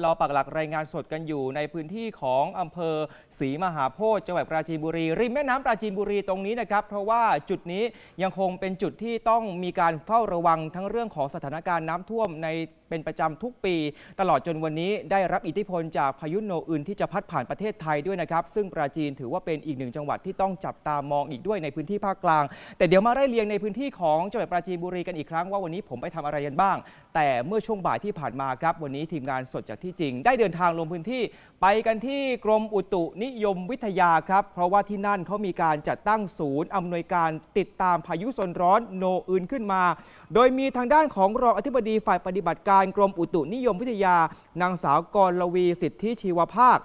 เราปักหลักรายงานสดกันอยู่ในพื้นที่ของอำเภอศรีมหาโพธิ์จังหวัดปราจีนบุรี ริมแม่น้ำปราจีนบุรีตรงนี้นะครับ เพราะว่าจุดนี้ยังคงเป็นจุดที่ต้องมีการเฝ้าระวังทั้งเรื่องของสถานการณ์น้ำท่วมในเป็นประจำทุกปี ตลอดจนวันนี้ได้รับอิทธิพลจากพายุโนอื่นที่จะพัดผ่านประเทศไทยด้วยนะครับซึ่งปราจีนถือว่าเป็นอีกหนึ่งจังหวัดที่ต้องจับตามองอีกด้วยในพื้นที่ภาคกลาง แต่เดี๋ยวมาไล่เรียงในพื้นที่ของจังหวัดปราจีนบุรีกันอีกครั้ง ว่าวันนี้ผมไปทำอะไรกันบ้าง แต่เมื่อช่วงบ่ายที่ผ่านมาครับ วันนี้ทีมงานสดจากที่จริง ได้เดินทางลงพื้นที่ ไปกันที่กรมอุตุนิยมวิทยาครับ เพราะว่าที่นั่นเขามีการจัดตั้งศูนย์อำนวยการติดตามพายุโซนร้อนโนอื่นขึ้นมา โดยมีทางด้านของรองอธิบดีฝ่ายปฏิบัติการกรมอุตุนิยมวิทยา นางสาวกรลวีสิทธิชีวภาค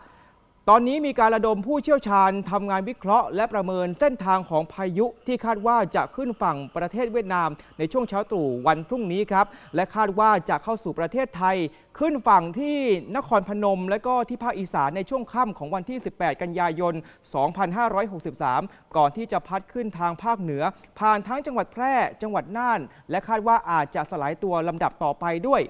ตอนนี้มีการระดมผู้เชี่ยวชาญทำงานวิเคราะห์และประเมินเส้นทางของพายุที่คาดว่าจะขึ้นฝั่งประเทศเวียดนามในช่วงเช้าตรู่วันพรุ่งนี้ครับ และคาดว่าจะเข้าสู่ประเทศไทย ขึ้นฝั่งที่นครพนมและก็ที่ภาคอีสานในช่วงค่ำของวันที่ 18 กันยายน 2563 ก่อนที่จะพัดขึ้นทางภาคเหนือ ผ่านทั้งจังหวัดแพร่จังหวัดน่านและคาดว่าอาจจะสลายตัวลำดับต่อไปด้วย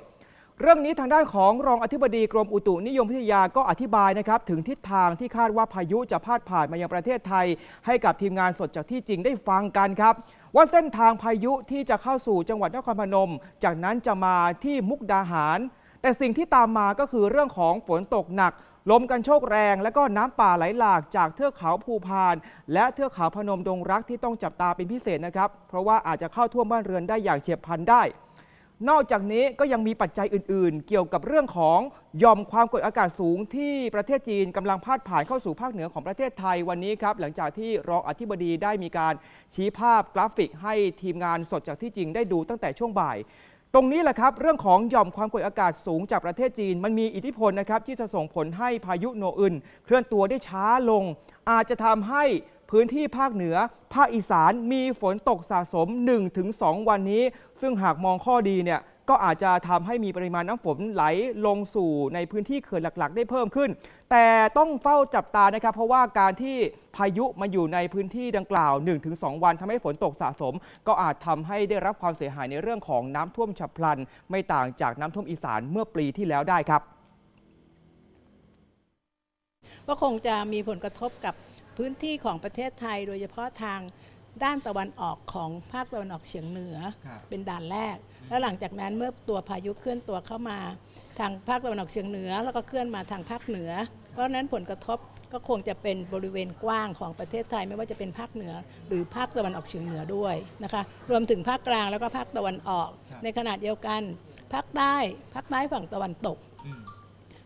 เรื่องนี้ทางด้านของรองอธิบดีกรมอุตุนิยมวิทยาก็อธิบายนะครับถึงทิศทางที่คาดว่าพายุจะพาดผ่านมายังประเทศไทย ให้กับทีมงานสดจากที่จริงได้ฟังกันครับว่าเส้นทางพายุที่จะเข้าสู่จังหวัดนครพนม จากนั้นจะมาที่มุกดาหาร แต่สิ่งที่ตามมาก็คือเรื่องของฝนตกหนัก ลมกันโชกแรงและก็น้ำป่าไหลหลากจากเทือกเขาภูพาน และเทือกเขาพนมดงรักที่ต้องจับตาเป็นพิเศษนะครับเพราะว่าอาจจะเข้าท่วมบ้านเรือนได้อย่างเฉียบพลันได้นอกจากนี้ก็ยังมีปัจจัยอื่นๆ เกี่ยวกับเรื่องของยอมความกดอากาศสูง ที่ประเทศจีนกำลังพาดผ่านเข้าสู่ภาคเหนือของประเทศไทยวันนี้ครับหลังจากที่รองอธิบดีได้มีการชี้ภาพกราฟิก ให้ทีมงานสดจากที่จริง ได้ดูตั้งแต่ช่วงบ่าย ตรงนี้แหละครับเรื่องของย่อมความกดอากาศสูง จากประเทศจีน มันมีอิทธิพลนะครับที่จะส่งผลให้พายุโนอึนเคลื่อนตัวได้ช้าลง อาจจะทำให้พื้นที่ภาคเหนือ ภาคอีสานมีฝนตกสะสม 1-2 วันนี้ ซึ่งหากมองข้อดีเนี่ยก็อาจจะทำให้มีปริมาณน้ำฝนไหลลงสู่ในพื้นที่เขื่อนหลักๆ ได้เพิ่มขึ้น แต่ต้องเฝ้าจับตานะครับ เพราะว่าการที่พายุมาอยู่ในพื้นที่ดังกล่าว 1-2 วันทำให้ฝนตกสะสม ก็อาจทำให้ได้รับความเสียหายในเรื่องของน้ำท่วมฉับพลัน ไม่ต่างจากน้ำท่วมอีสานเมื่อปีที่แล้วได้ครับก็คงจะมีผลกระทบกับพื้นที่ของประเทศไทยโดยเฉพาะทางด้านตะวันออกของภาคตะวันออกเฉียงเหนือ เป็นด่านแรก แล้วหลังจากนั้นเมื่อตัวพายุเคลื่อนตัวเข้ามาทางภาคตะวันออกเฉียงเหนือ แล้วก็เคลื่อนมาทางภาคเหนือ เพราะนั้นผลกระทบก็คงจะเป็นบริเวณกว้างของประเทศไทยไม่ว่าจะเป็นภาคเหนือ หรือภาคตะวันออกเฉียงเหนือด้วยนะคะ รวมถึงภาคกลางแล้วก็ภาคตะวันออก ในขณะเดียวกัน ภาคใต้ ภาคใต้ฝั่งตะวันตก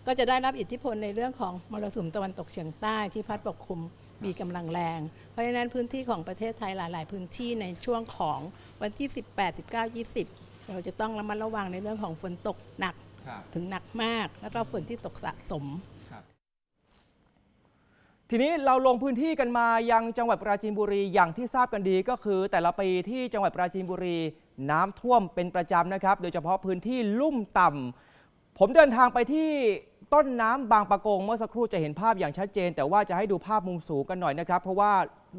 ก็จะได้รับอิทธิพลในเรื่องของมรสุมตะวันตกเฉียงใต้ที่พัดปกคลุมมีกำลังแรง เพราะฉะนั้นพื้นที่ของประเทศไทยหลาย ๆ พื้นที่ในช่วงของวันที่ 18 19 20 เราจะต้องระมัดระวังในเรื่องของฝนตกหนักถึงหนักมาก แล้วก็ฝนที่ตกสะสม ทีนี้เราลงพื้นที่กันมายังจังหวัดปราจีนบุรีอย่างที่ทราบกันดีก็คือ แต่ละปีที่จังหวัดปราจีนบุรี น้ำท่วมเป็นประจำนะครับ โดยเฉพาะพื้นที่ลุ่มต่ำ ผมเดินทางไปที่ต้นน้ำบางปะกงเมื่อสักครู่จะเห็นภาพอย่างชัดเจน แต่ว่าจะให้ดูภาพมุมสูงกันหน่อยนะครับ เพราะว่า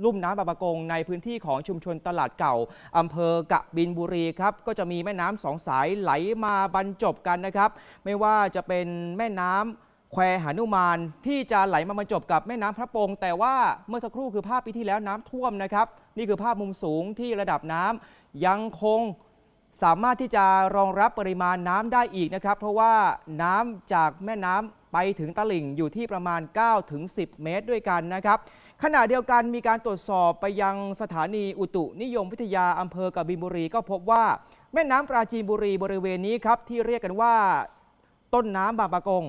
ลุ่มน้ำบางปะกงในพื้นที่ของชุมชนตลาดเก่าอำเภอกะบินบุรีครับก็จะมีแม่น้ำสองสายไหลมาบรรจบกันนะครับ ไม่ว่าจะเป็นแม่น้ำแควหานุมาน ที่จะไหลมาบรรจบกับแม่น้ำพระปงแต่ว่าเมื่อสักครู่คือภาพปีที่แล้วน้ำท่วมนะครับนี่คือภาพมุมสูงที่ระดับน้ำยังคงสามารถที่จะรองรับปริมาณน้ำได้อีกนะครับ เพราะว่าน้ำจากแม่น้ำไปถึงตลิ่งอยู่ที่ประมาณ 9-10 เมตรด้วยกันนะครับ ขณะเดียวกันมีการตรวจสอบไปยังสถานีอุตุนิยมวิทยาอำเภอกบินบุรีก็พบว่าแม่น้ำปราจีนบุรีบริเวณนี้ครับ ที่เรียกกันว่า ต้นน้ำบางปะกง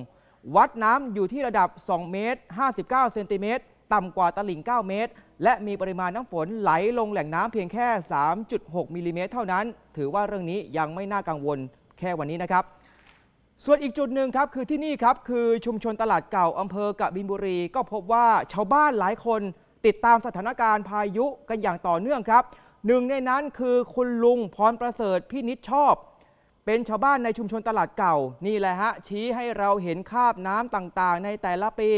วัดน้ำอยู่ที่ระดับ2เมตร59เซนติเมตรต่ำกว่าตลิ่ง 9 เมตร และมีปริมาณน้ำฝนไหลลงแหล่งน้ำเพียงแค่ 3.6มิลิเมตรเท่านั้น ถือว่าเรื่องนี้ยังไม่น่ากังวลแค่วันนี้นะครับ ส่วนอีกจุดหนึ่งครับคือที่นี่ครับ คือชุมชนตลาดเก่าอำเภอกะบินบุรีก็พบว่าชาวบ้านหลายคนติดตามสถานการณ์พายุกันอย่างต่อเนื่องครับ หนึ่งในนั้นคือคุณลุงพรประเสริฐพี่นิดชอบ เป็นชาวบ้านในชุมชนตลาดเก่านี่แหละฮะชี้ให้เราเห็นคาบน้ำต่างๆ ในแต่ละปี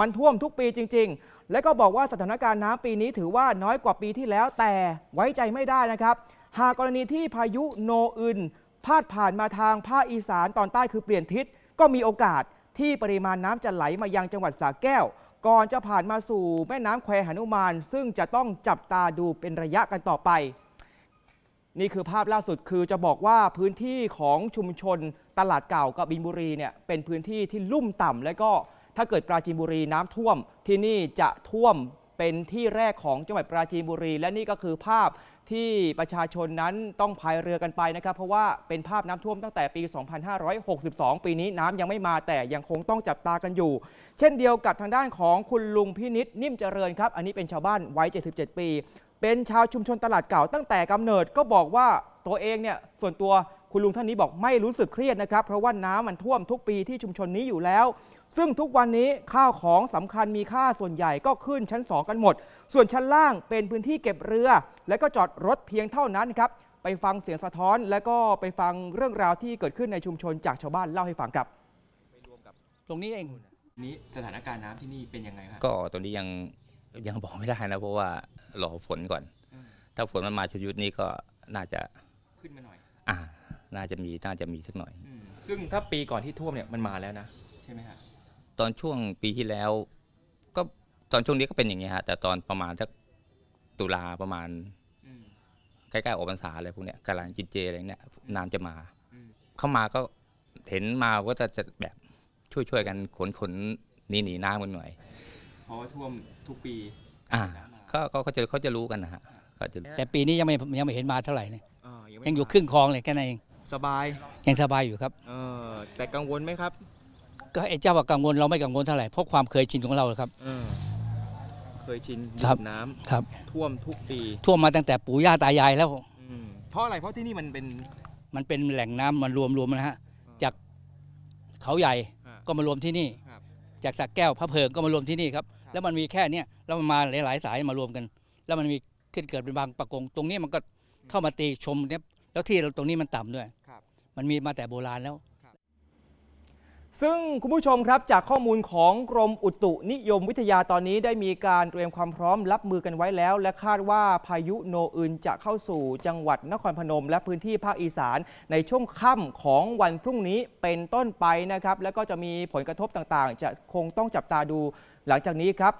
มันท่วมทุกปีจริง ๆและก็บอกว่าสถานการณ์น้ำปีนี้ถือว่าน้อยกว่าปีที่แล้วแต่ไว้ใจไม่ได้นะครับ หากกรณีที่พายุโนอึนพาดผ่านมาทางภาคอีสานตอนใต้คือเปลี่ยนทิศ ก็มีโอกาสที่ปริมาณน้ำจะไหลมายังจังหวัดสระแก้ว ก่อนจะผ่านมาสู่แม่น้ำแควหนุมานซึ่งจะต้องจับตาดูเป็นระยะกันต่อไป นี่คือภาพล่าสุดคือจะบอกว่าพื้นที่ของชุมชนตลาดเก่ากับบินบุรีเนี่ยเป็นพื้นที่ที่ลุ่มต่ำและก็ถ้าเกิดปราจีนบุรีน้ำท่วมที่นี่จะท่วมเป็นที่แรกของจังหวัดปราจีนบุรี และนี่ก็คือภาพที่ประชาชนนั้นต้องพายเรือกันไปนะครับ เพราะว่าเป็นภาพน้ำท่วมตั้งแต่ปี 2562 ปีนี้น้ำยังไม่มาแต่ยังคงต้องจับตากันอยู่ เช่นเดียวกับทางด้านของคุณลุงพินิษนิ่มเจริญครับอันนี้เป็นชาวบ้านวัย 77 ปี เป็นชาวชุมชนตลาดเก่า ตั้งแต่กำเนิดก็บอกว่าตัวเองเนี่ยส่วนตัวคุณลุงท่านนี้บอกไม่รู้สึกเครียดนะครับ เพราะว่าน้ำมันท่วมทุกปีที่ชุมชนนี้อยู่แล้ว ซึ่งทุกวันนี้ข้าวของสำคัญมีค่าส่วนใหญ่ก็ขึ้นชั้น2กันหมด ส่วนชั้นล่างเป็นพื้นที่เก็บเรือ และก็จอดรถเพียงเท่านั้นครับไปฟังเสียงสะท้อน และก็ไปฟังเรื่องราวที่เกิดขึ้นในชุมชนจากชาวบ้านเล่าให้ฟังครับตรงนี้เองนี้สถานการณ์น้ำที่นี่เป็นยังไงครับก็ตอนนี้ยังยังบอกไม่ได้นะ เพราะว่ารอฝนก่อนถ้าฝนมันมาชุดนี้ก็น่าจะขึ้นมาหน่อยน่าจะมีน่าจะมีสักหน่อยซึ่งถ้าปีก่อนที่ท่วมเนี่ยมันมาแล้วนะใช่ไหมฮะตอนช่วงปีที่แล้ว ก็ตอนช่วงนี้ก็เป็นอย่างเงี้ฮะ แต่ตอนประมาณสักตุลาประมาณใกล้ๆออกพรรษาอะไรพวกเนี้ยกำลังจินเจอะไรเนี้ยน้ำจะมาเข้ามาก็เห็นมาก็จะแบบช่วยๆกันขนขนหนีหนีน้ำกันหน่อยเพราะว่าท่วมทุกปี อ่าก็เขาจะเขาจะรู้กันนะฮะจะแต่ปีนี้ยังไม่ยังไม่เห็นมาเท่าไหร่เลยยังอยู่ครึ่งคลองเลยแค่นั้นเองสบายยังสบายอยู่ครับเออแต่กังวลไหมครับ ก็ไอ้เจ้าว่ากังวลเราไม่กังวลเท่าไหร่เพราะความเคยชินของเราครับเออเคยชินครัดื่บมน้ำครับท่วมทุกปีท่วมมาตั้งแต่ปู่ย่าตายายแล้วเพราะอะไรเพราะที่นี่มันเป็นมันเป็นแหล่งน้ำมันรวมรวมนะฮะ จากเขาใหญ่ก็มารวมที่นี่จากสักแก้วพระเพลิงก็มารวมที่นี่ครับแล้วมันมีแค่เนี้ยแล้วมันมาหลายๆสายมารวมกัน แล้วมันมีขึ้นเกิดเป็นบางประกงตรงนี้มันก็เข้ามาตีชมเนี้ยแล้วที่ตรงนี้มันต่ำด้วย มันมีมาแต่โบราณแล้ว ซึ่งคุณผู้ชมครับจากข้อมูลของกรมอุตุนิยมวิทยาตอนนี้ได้มีการเตรียมความพร้อมรับมือกันไว้แล้ว และคาดว่าพายุโนอ่น จะเข้าสู่จังหวัดนครพนม และพื้นที่ภาคอีสาน ในช่วงค่ำของวันพรุ่งนี้เป็นต้นไปนะครับ และก็จะมีผลกระทบต่างๆ จะคงต้องจับตาดูหลังจากนี้ครับ